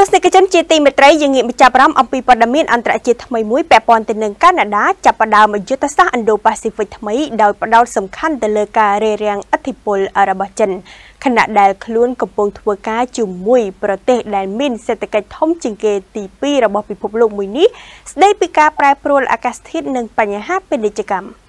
ទស្សនិកជនជាទីមេត្រីយើងងាកមកចាប់អារម្មណ៍អំពីព័ត៌មានអន្តរជាតិថ្មីមួយពាក់ព័ន្ធទៅនឹងកាណាដាចាប់ផ្ដើមយុទ្ធសាស្ត្រ Indo-Pacific ថ្មីដោយផ្ដោតសំខាន់ទៅលើការរារាំងឥទ្ធិពលរបស់ចិនខណៈដែលខ្លួនកំពុងធ្វើការជាមួយប្រទេសដែលមានសេដ្ឋកិច្ចធំជាងគេទី2របស់ពិភពលោកមួយនេះស្ដីពីការប្រែប្រួលអាកាសធាតុនិងបញ្ហាពាណិជ្ជកម្ម។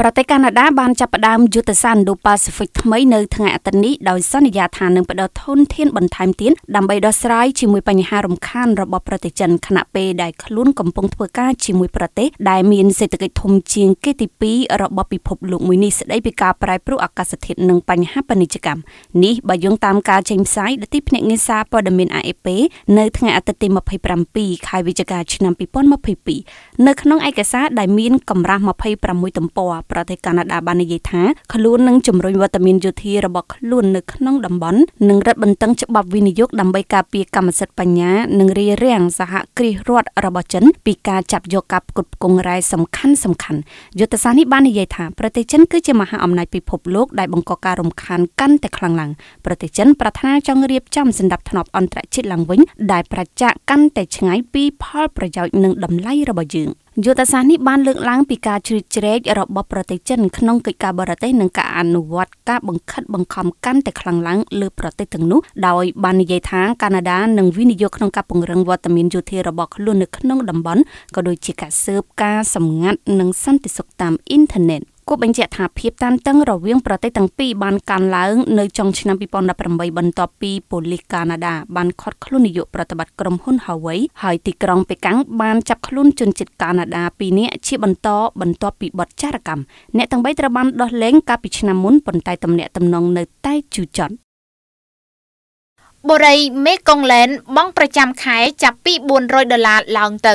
ប្រទេសកាណាដាបានចាប់ផ្ដើមយុទ្ធសាស្ត្រ Indo-Pacific ថ្មីនៅថ្ងៃអាទិត្យនេះដោយសន្យាថានឹងផ្ដល់ធនធានបន្ថែមទៀតដើម្បីដោះស្រាយជាមួយបញ្ហារំខានរបស់ប្រទេសចិនខណៈពេលដែលខ្លួនកំពុងធ្វើការជាមួយប្រទេសដែលមានសេដ្ឋកិច្ចធំជាងគេទី2របស់ពិភពលោកមួយនេះស្ដីពីការប្រែប្រួលអាកាសធាតុនិងបញ្ហាពាណិជ្ជកម្មនេះបើយោងតាមការចេញផ្សាយដទីភ្នាក់ងារសារព័ត៌មាន AFP នៅថ្ងៃអាទិត្យទី27ខែវិច្ឆិកាឆ្នាំ2022នៅក្នុងឯកសារដែលមានកម្រាស់26ទំព័ររបស់ប្រទេសកាណាដាបាននិយាយថាខ្លួននឹងជំរុញវត្តមានយោធារបស់ខ្លួននៅក្នុងតំបន់និងរឹតបន្តឹងច្បាប់វិនិយោគដើម្បីការពារកម្មសិទ្ធិបញ្ញានិងរារាំងសហគ្រាសរដ្ឋរបស់ចិន ពីការចាប់យកការផ្គត់ផ្គង់រ៉ែសំខាន់សំខាន់យុទ្ធសាស្ត្រនេះបាននិយាយថាប្រទេសចិនគឺជាមហាអំណាចពិភពលោកដែលបង្កការរំខានកាន់តែខ្លាំងឡើងប្រទេសចិនប្រាថ្នាចង់រៀបចំសម្ដាប់ធ្នាប់អន្តរជាតិឡើងវិញដែលប្រជាកាន់តែឆ្ងាយពីផលប្រយោជន៍និងតម្លៃរបស់យើង។យុទ្ធសាស្ត្រនេះបានលើកឡើងពីការជ្រៀតជ្រែករបស់ប្រទេសចិនក្នុងកិច្ចការបរទេសនិងការអនុវត្តការបង្ខិតបង្ខំកាន់តែខ្លាំងឡើងលើប្រទេសទាំងនោះ ដោយបាននិយាយថាកាណាដានឹងវិនិយោគក្នុងការពង្រឹងវត្តមានយោធារបស់ខ្លួននៅក្នុងតំបន់ក៏ដូចជាការស៊ើបការសម្ងាត់និងសន្តិសុខតាមអ៊ីនធឺណិតគួរបញ្ជាក់ថាភាពតានតឹងរវាងប្រទេសទាំងពីរបានកើនឡើងនៅចុងឆ្នាំ2018បន្ទាប់ពីប៉ូលីសកាណាដាបានឃាត់ខ្លួននាយកប្រតិបត្តិក្រុមហ៊ុន Huawei ហើយទីក្រុងប៉េកាំងបានចាប់ខ្លួនជនជាតិកាណាដា2នាក់ជាបន្តបន្ទាប់ពីបទចារកម្មអ្នកទាំងបីត្រូវបានដោះលែងកាលពីឆ្នាំមុនប៉ុន្តែទំនាក់ទំនងនៅតែជូរចត់បុរីមេកុងឡែនបង់ប្រចាំខែចាប់ពី400ដុល្លារឡើងទៅ